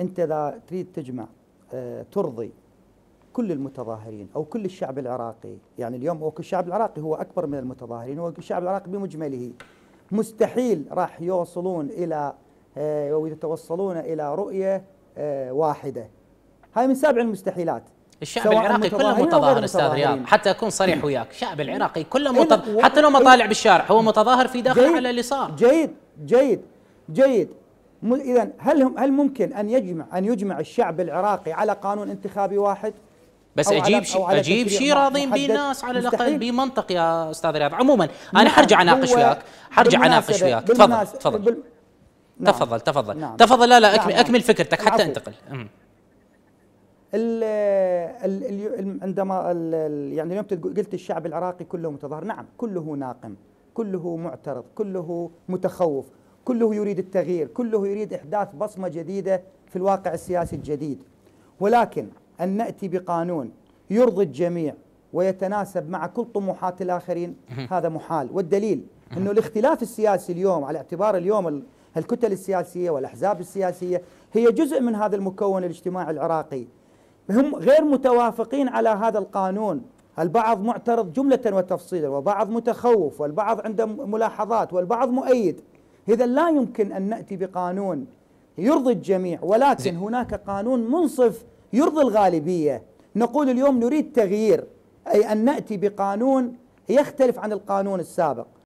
انت اذا تريد تجمع آه، ترضي كل المتظاهرين او كل الشعب العراقي يعني اليوم الشعب العراقي هو اكبر من المتظاهرين والشعب العراقي بمجمله مستحيل راح يوصلون الى آه، او يتوصلون الى رؤيه آه، واحده هاي من سابع المستحيلات الشعب العراقي كله متظاهر استاذ رياض حتى اكون صريح وياك الشعب العراقي كله إيه، متظاهر حتى لو ما إيه. طالع بالشارع هو متظاهر في داخله على اللي صار جيد جيد جيد إذا هل هم هل ممكن أن يجمع أن يجمع الشعب العراقي على قانون انتخابي واحد؟ بس أو اجيب شيء اجيب شيء راضين به الناس على الاقل بمنطق يا استاذ رياض عموما انا حرجع اناقش وياك حرجع اناقش وياك تفضل تفضل بال... نعم تفضل تفضل نعم تفضل لا لا اكمل نعم اكمل فكرتك حتى انتقل أمم. عندما يعني اليوم قلت الشعب العراقي كله متظاهر نعم كله ناقم كله معترض كله متخوف كله يريد التغيير كله يريد إحداث بصمة جديدة في الواقع السياسي الجديد ولكن أن نأتي بقانون يرضي الجميع ويتناسب مع كل طموحات الآخرين هذا محال والدليل أنه الاختلاف السياسي اليوم على اعتبار اليوم الكتل السياسية والأحزاب السياسية هي جزء من هذا المكون الاجتماعي العراقي هم غير متوافقين على هذا القانون البعض معترض جملة وتفصيلا وبعض متخوف والبعض عنده ملاحظات والبعض مؤيد إذا لا يمكن أن نأتي بقانون يرضي الجميع ولكن هناك قانون منصف يرضي الغالبية نقول اليوم نريد تغيير أي أن نأتي بقانون يختلف عن القانون السابق